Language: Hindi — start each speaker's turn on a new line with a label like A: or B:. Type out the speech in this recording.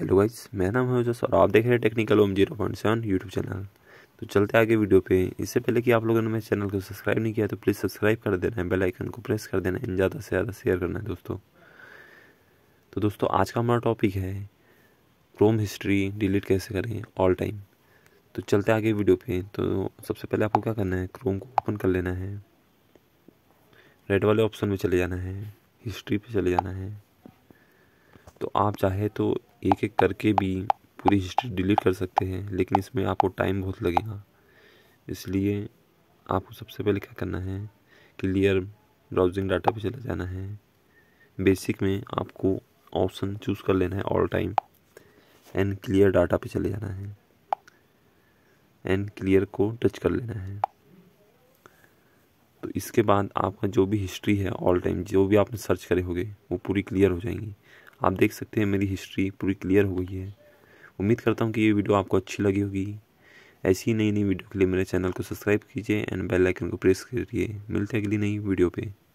A: हेलो गाइस मेरा नाम है और आप देख रहे हैं technical Om zero point seven YouTube channel तो चलते आगे वीडियो पे इससे पहले कि आप लोगों ने मेरे चैनल को सब्सक्राइब नहीं किया तो प्लीज़ सब्सक्राइब कर देना है बेल आइकन को प्रेस कर देना है ज़्यादा से ज़्यादा शेयर करना है दोस्तों तो दोस्तों आज का हमारा टॉपिक है क्रोम हिस्ट्री डिलीट कैसे करें ऑल टाइम तो चलते आगे वीडियो पे तो सबसे पहले आपको क्या करना है क्रोम को ओपन कर लेना है रेड वाले ऑप्शन में चले जाना है हिस्ट्री पे चले जाना है आप चाहे तो एक एक करके भी पूरी हिस्ट्री डिलीट कर सकते हैं लेकिन इसमें आपको टाइम बहुत लगेगा इसलिए आपको सबसे पहले क्या करना है क्लियर ब्राउजिंग डाटा पे चला जाना है बेसिक में आपको ऑप्शन चूज़ कर लेना है all time and clear data पे चले जाना है एंड क्लियर को टच कर लेना है तो इसके बाद आपका जो भी हिस्ट्री है ऑल टाइम जो भी आपने सर्च करे होगे वो पूरी क्लियर हो जाएंगी आप देख सकते हैं मेरी हिस्ट्री पूरी क्लियर हो गई है उम्मीद करता हूँ कि ये वीडियो आपको अच्छी लगी होगी ऐसी नई नई वीडियो के लिए मेरे चैनल को सब्सक्राइब कीजिए एंड बेल आइकन को प्रेस करिए मिलते हैं अगली नई वीडियो पे